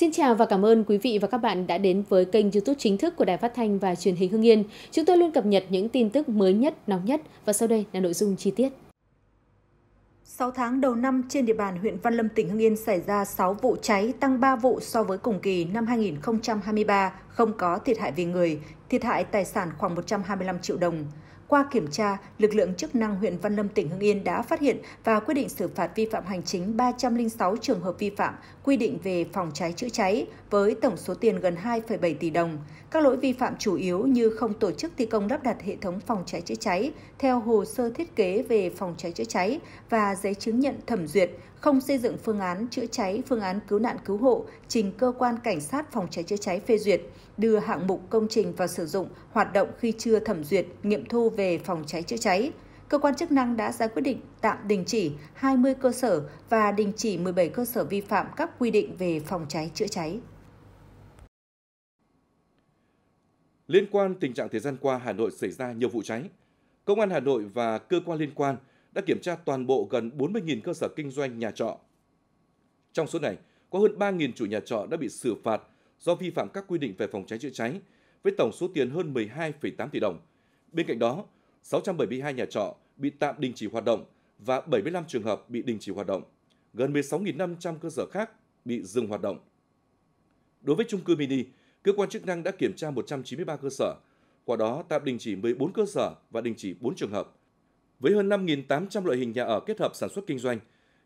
Xin chào và cảm ơn quý vị và các bạn đã đến với kênh YouTube chính thức của Đài Phát thanh và Truyền hình Hưng Yên. Chúng tôi luôn cập nhật những tin tức mới nhất, nóng nhất và sau đây là nội dung chi tiết. 6 tháng đầu năm trên địa bàn huyện Văn Lâm tỉnh Hưng Yên xảy ra 6 vụ cháy, tăng 3 vụ so với cùng kỳ năm 2023, không có thiệt hại về người, thiệt hại tài sản khoảng 125 triệu đồng. Qua kiểm tra, lực lượng chức năng huyện Văn Lâm tỉnh Hưng Yên đã phát hiện và quyết định xử phạt vi phạm hành chính 306 trường hợp vi phạm quy định về phòng cháy chữa cháy với tổng số tiền gần 2,7 tỷ đồng. Các lỗi vi phạm chủ yếu như không tổ chức thi công lắp đặt hệ thống phòng cháy chữa cháy theo hồ sơ thiết kế về phòng cháy chữa cháy và giấy chứng nhận thẩm duyệt không xây dựng phương án chữa cháy, phương án cứu nạn cứu hộ trình cơ quan cảnh sát phòng cháy chữa cháy phê duyệt, đưa hạng mục công trình vào sử dụng, hoạt động khi chưa thẩm duyệt, nghiệm thu về phòng cháy chữa cháy. Cơ quan chức năng đã ra quyết định tạm đình chỉ 20 cơ sở và đình chỉ 17 cơ sở vi phạm các quy định về phòng cháy chữa cháy. Liên quan tình trạng thời gian qua Hà Nội xảy ra nhiều vụ cháy, Công an Hà Nội và cơ quan liên quan – đã kiểm tra toàn bộ gần 40.000 cơ sở kinh doanh nhà trọ. Trong số này, có hơn 3.000 chủ nhà trọ đã bị xử phạt do vi phạm các quy định về phòng cháy chữa cháy, với tổng số tiền hơn 12,8 tỷ đồng. Bên cạnh đó, 672 nhà trọ bị tạm đình chỉ hoạt động và 75 trường hợp bị đình chỉ hoạt động. Gần 16.500 cơ sở khác bị dừng hoạt động. Đối với chung cư mini, cơ quan chức năng đã kiểm tra 193 cơ sở, qua đó tạm đình chỉ 14 cơ sở và đình chỉ 4 trường hợp với hơn 5.800 loại hình nhà ở kết hợp sản xuất kinh doanh.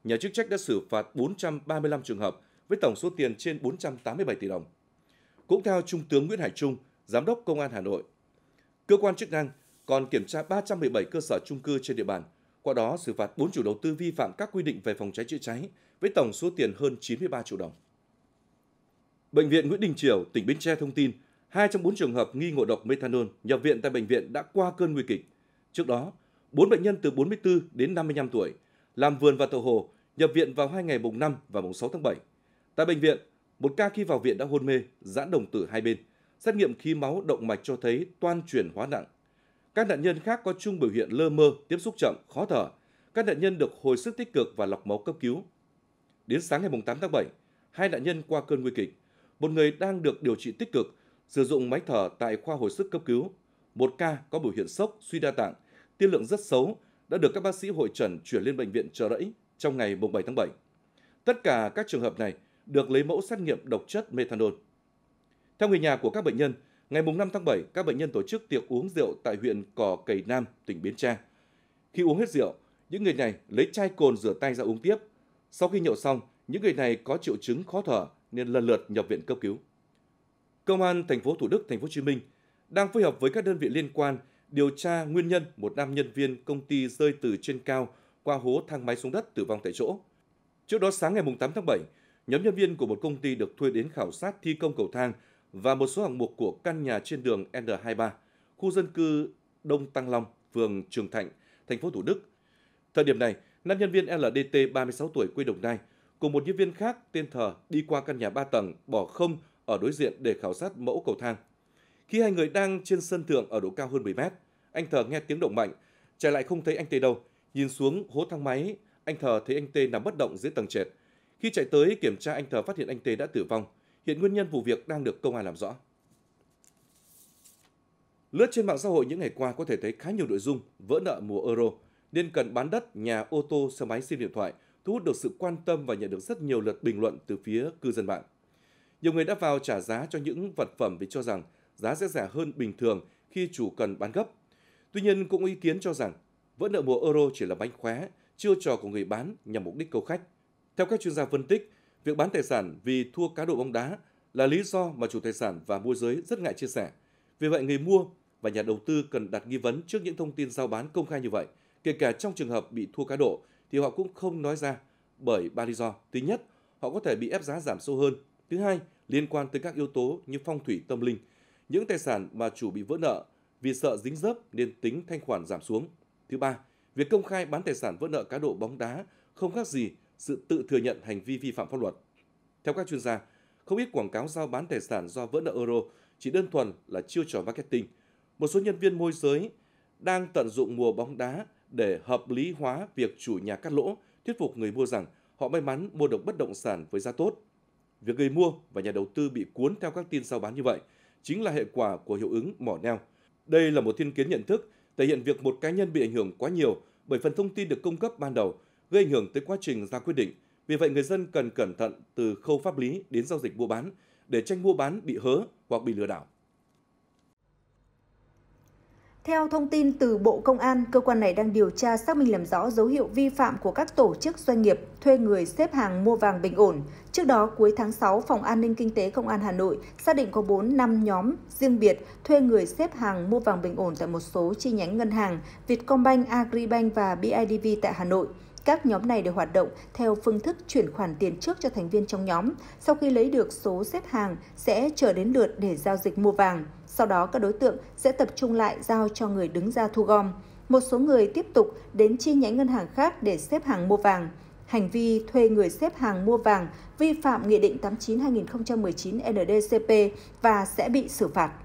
Nhà chức trách đã xử phạt 435 trường hợp với tổng số tiền trên 487 tỷ đồng. Cũng theo Trung tướng Nguyễn Hải Trung, Giám đốc Công an Hà Nội, cơ quan chức năng còn kiểm tra 317 cơ sở trung cư trên địa bàn, qua đó xử phạt 4 chủ đầu tư vi phạm các quy định về phòng cháy chữa cháy với tổng số tiền hơn 93 triệu đồng. Bệnh viện Nguyễn Đình Triều, tỉnh Bến Tre thông tin, hai trong bốn trường hợp nghi ngộ độc methanol nhập viện tại bệnh viện đã qua cơn nguy kịch. Trước đó, 4 bệnh nhân từ 44 đến 55 tuổi, làm vườn và tàu hồ, nhập viện vào hai ngày mùng 5 và mùng 6 tháng 7. Tại bệnh viện, một ca khi vào viện đã hôn mê, giãn đồng tử hai bên. Xét nghiệm khí máu động mạch cho thấy toan chuyển hóa nặng. Các nạn nhân khác có chung biểu hiện lơ mơ, tiếp xúc chậm, khó thở. Các nạn nhân được hồi sức tích cực và lọc máu cấp cứu. Đến sáng ngày 8 tháng 7, hai nạn nhân qua cơn nguy kịch. Một người đang được điều trị tích cực, sử dụng máy thở tại khoa hồi sức cấp cứu. Một ca có biểu hiện sốc, suy đa tạng, tiên lượng rất xấu đã được các bác sĩ hội trần chuyển lên bệnh viện Trợ Rẫy trong ngày 7 tháng 7. Tất cả các trường hợp này được lấy mẫu xét nghiệm độc chất methanol. Theo người nhà của các bệnh nhân, ngày 5 tháng 7, các bệnh nhân tổ chức tiệc uống rượu tại huyện Cò Cầy Nam, tỉnh Biến Tre. Khi uống hết rượu, những người này lấy chai cồn rửa tay ra uống tiếp. Sau khi nhậu xong, những người này có triệu chứng khó thở nên lần lượt nhập viện cấp cứu. Công an thành phố Thủ Đức, thành phố Hồ Chí Minh đang phối hợp với các đơn vị liên quan điều tra nguyên nhân một nam nhân viên công ty rơi từ trên cao qua hố thang máy xuống đất tử vong tại chỗ. Trước đó sáng ngày 8 tháng 7, nhóm nhân viên của một công ty được thuê đến khảo sát thi công cầu thang và một số hạng mục của căn nhà trên đường N23, khu dân cư Đông Tăng Long, phường Trường Thạnh, thành phố Thủ Đức. Thời điểm này, nam nhân viên LDT 36 tuổi quê Đồng Nai cùng một nhân viên khác tên Thờ đi qua căn nhà 3 tầng bỏ không ở đối diện để khảo sát mẫu cầu thang. Khi hai người đang trên sân thượng ở độ cao hơn 10 mét, anh Thờ nghe tiếng động mạnh, chạy lại không thấy anh Tê đâu. Nhìn xuống hố thang máy, anh Thờ thấy anh Tê nằm bất động dưới tầng trệt. Khi chạy tới kiểm tra anh Thờ phát hiện anh Tê đã tử vong. Hiện nguyên nhân vụ việc đang được công an làm rõ. Lướt trên mạng xã hội những ngày qua có thể thấy khá nhiều nội dung vỡ nợ mùa euro, nên cần bán đất, nhà, ô tô, xe máy, sim điện thoại, thu hút được sự quan tâm và nhận được rất nhiều lượt bình luận từ phía cư dân mạng. Nhiều người đã vào trả giá cho những vật phẩm vì cho rằng giá sẽ rẻ hơn bình thường khi chủ cần bán gấp Tuy nhiên cũng ý kiến cho rằng vỡ nợ mùa euro chỉ là bánh khóe, chiêu trò của người bán nhằm mục đích câu khách. Theo các chuyên gia phân tích, việc bán tài sản vì thua cá độ bóng đá là lý do mà chủ tài sản và môi giới rất ngại chia sẻ. Vì vậy người mua và nhà đầu tư cần đặt nghi vấn trước những thông tin giao bán công khai như vậy, kể cả trong trường hợp bị thua cá độ thì họ cũng không nói ra bởi ba lý do. Thứ nhất, họ có thể bị ép giá giảm sâu hơn. Thứ hai, liên quan tới các yếu tố như phong thủy tâm linh. Những tài sản mà chủ bị vỡ nợ vì sợ dính dấp nên tính thanh khoản giảm xuống. Thứ ba, việc công khai bán tài sản vỡ nợ cá độ bóng đá không khác gì sự tự thừa nhận hành vi vi phạm pháp luật. Theo các chuyên gia, không ít quảng cáo giao bán tài sản do vỡ nợ euro chỉ đơn thuần là chiêu trò marketing. Một số nhân viên môi giới đang tận dụng mùa bóng đá để hợp lý hóa việc chủ nhà cắt lỗ, thuyết phục người mua rằng họ may mắn mua được bất động sản với giá tốt. Việc người mua và nhà đầu tư bị cuốn theo các tin giao bán như vậy chính là hệ quả của hiệu ứng mỏ neo – đây là một thiên kiến nhận thức, thể hiện việc một cá nhân bị ảnh hưởng quá nhiều bởi phần thông tin được cung cấp ban đầu, gây ảnh hưởng tới quá trình ra quyết định. Vì vậy, người dân cần cẩn thận từ khâu pháp lý đến giao dịch mua bán để tranh mua bán bị hớ hoặc bị lừa đảo. Theo thông tin từ Bộ Công an, cơ quan này đang điều tra xác minh làm rõ dấu hiệu vi phạm của các tổ chức doanh nghiệp thuê người xếp hàng mua vàng bình ổn. Trước đó, cuối tháng 6, Phòng An ninh Kinh tế Công an Hà Nội xác định có 4 năm nhóm riêng biệt thuê người xếp hàng mua vàng bình ổn tại một số chi nhánh ngân hàng Vietcombank, Agribank và BIDV tại Hà Nội. Các nhóm này đều hoạt động theo phương thức chuyển khoản tiền trước cho thành viên trong nhóm. Sau khi lấy được số xếp hàng, sẽ chờ đến lượt để giao dịch mua vàng. Sau đó các đối tượng sẽ tập trung lại giao cho người đứng ra thu gom. Một số người tiếp tục đến chi nhánh ngân hàng khác để xếp hàng mua vàng. Hành vi thuê người xếp hàng mua vàng vi phạm Nghị định 89-2019 NDCP và sẽ bị xử phạt.